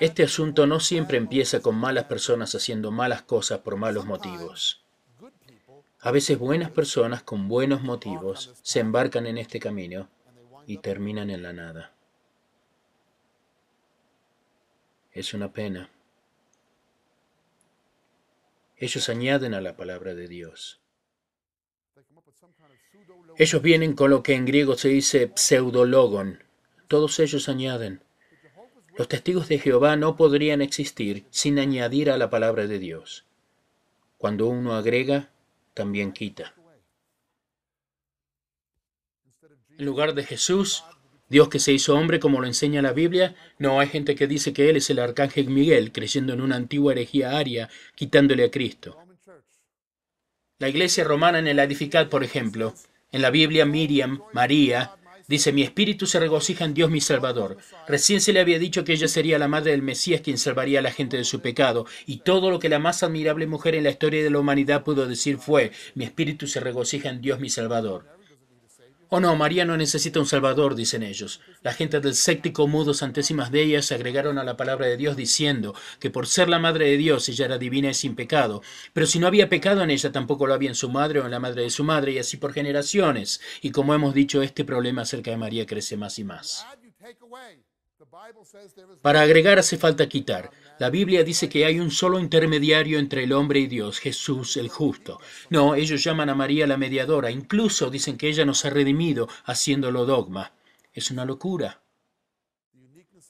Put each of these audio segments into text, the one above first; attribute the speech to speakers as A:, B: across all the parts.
A: Este asunto no siempre empieza con malas personas haciendo malas cosas por malos motivos. A veces buenas personas con buenos motivos se embarcan en este camino y terminan en la nada. Es una pena. Ellos añaden a la palabra de Dios. Ellos vienen con lo que en griego se dice pseudologon. Todos ellos añaden. Los testigos de Jehová no podrían existir sin añadir a la palabra de Dios. Cuando uno agrega, también quita. En lugar de Jesús, Dios que se hizo hombre, como lo enseña la Biblia, no hay gente que dice que Él es el arcángel Miguel, creyendo en una antigua herejía aria, quitándole a Cristo. La iglesia romana en el Edificat, por ejemplo, en la Biblia Miriam, María, Dice, mi espíritu se regocija en Dios mi Salvador. Recién se le había dicho que ella sería la madre del Mesías quien salvaría a la gente de su pecado. Y todo lo que la más admirable mujer en la historia de la humanidad pudo decir fue, mi espíritu se regocija en Dios mi Salvador. Oh no, María no necesita un salvador, dicen ellos. La gente del séptico mudo santísimas de ellas agregaron a la palabra de Dios diciendo que por ser la madre de Dios ella era divina y sin pecado. Pero si no había pecado en ella, tampoco lo había en su madre o en la madre de su madre, y así por generaciones. Y como hemos dicho, este problema acerca de María crece más y más. Para agregar hace falta quitar. La Biblia dice que hay un solo intermediario entre el hombre y Dios, Jesús el justo. No, ellos llaman a María la mediadora, incluso dicen que ella nos ha redimido haciéndolo dogma. Es una locura.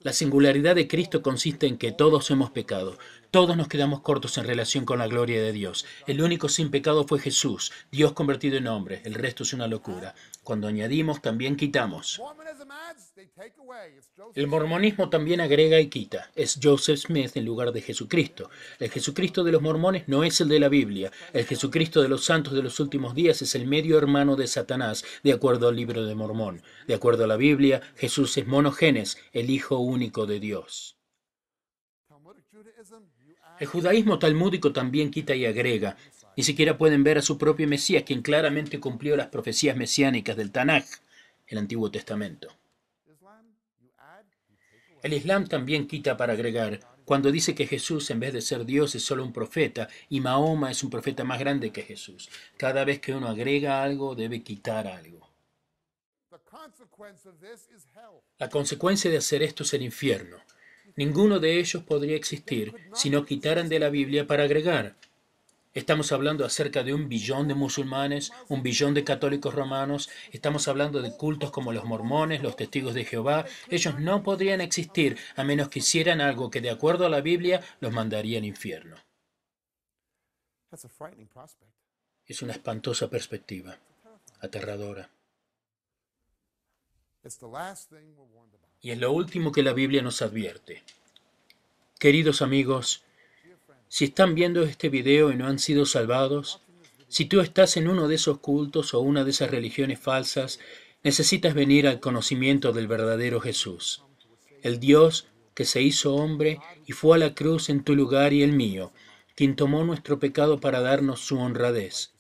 A: La singularidad de Cristo consiste en que todos hemos pecado, todos nos quedamos cortos en relación con la gloria de Dios. El único sin pecado fue Jesús, Dios convertido en hombre, el resto es una locura. Cuando añadimos, también quitamos. El mormonismo también agrega y quita. Es Joseph Smith en lugar de Jesucristo. El Jesucristo de los mormones no es el de la Biblia. El Jesucristo de los santos de los últimos días es el medio hermano de Satanás, de acuerdo al libro de Mormón. De acuerdo a la Biblia, Jesús es monogenes, el Hijo único de Dios. El judaísmo talmúdico también quita y agrega. Ni siquiera pueden ver a su propio Mesías, quien claramente cumplió las profecías mesiánicas del Tanaj, el Antiguo Testamento. El Islam también quita para agregar, cuando dice que Jesús en vez de ser Dios es solo un profeta y Mahoma es un profeta más grande que Jesús. Cada vez que uno agrega algo debe quitar algo. La consecuencia de hacer esto es el infierno. Ninguno de ellos podría existir si no quitaran de la Biblia para agregar. Estamos hablando acerca de un billón de musulmanes, un billón de católicos romanos, estamos hablando de cultos como los mormones, los testigos de Jehová. Ellos no podrían existir a menos que hicieran algo que de acuerdo a la Biblia los mandaría al infierno. Es una espantosa perspectiva, aterradora. Y es lo último que la Biblia nos advierte. Queridos amigos, si están viendo este video y no han sido salvados, si tú estás en uno de esos cultos o una de esas religiones falsas, necesitas venir al conocimiento del verdadero Jesús, el Dios que se hizo hombre y fue a la cruz en tu lugar y el mío, quien tomó nuestro pecado para darnos su honradez.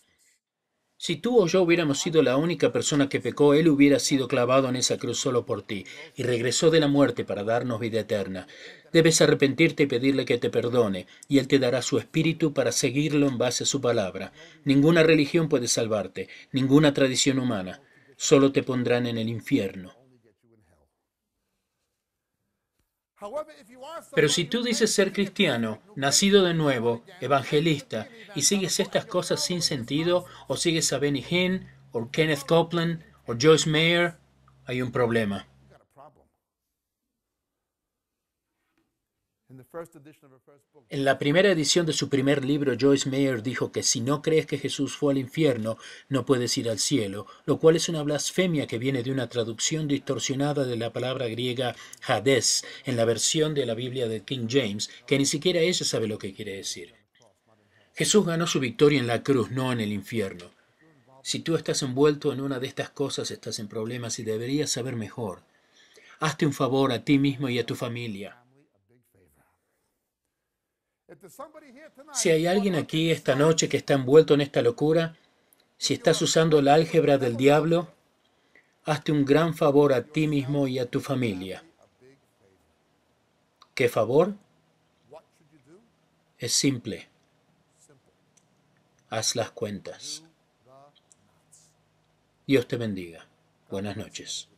A: Si tú o yo hubiéramos sido la única persona que pecó, Él hubiera sido clavado en esa cruz solo por ti, y regresó de la muerte para darnos vida eterna. Debes arrepentirte y pedirle que te perdone, y Él te dará su espíritu para seguirlo en base a su palabra. Ninguna religión puede salvarte, ninguna tradición humana, solo te pondrán en el infierno. Pero si tú dices ser cristiano, nacido de nuevo, evangelista, y sigues estas cosas sin sentido, o sigues a Benny Hinn, o Kenneth Copeland, o Joyce Mayer, hay un problema. En la primera edición de su primer libro, Joyce Mayer dijo que si no crees que Jesús fue al infierno, no puedes ir al cielo, lo cual es una blasfemia que viene de una traducción distorsionada de la palabra griega Hades en la versión de la Biblia de King James, que ni siquiera ella sabe lo que quiere decir. Jesús ganó su victoria en la cruz, no en el infierno. Si tú estás envuelto en una de estas cosas, estás en problemas y deberías saber mejor. Hazte un favor a ti mismo y a tu familia. Si hay alguien aquí esta noche que está envuelto en esta locura, si estás usando la álgebra del diablo, hazte un gran favor a ti mismo y a tu familia. ¿Qué favor? Es simple. Haz las cuentas. Dios te bendiga. Buenas noches.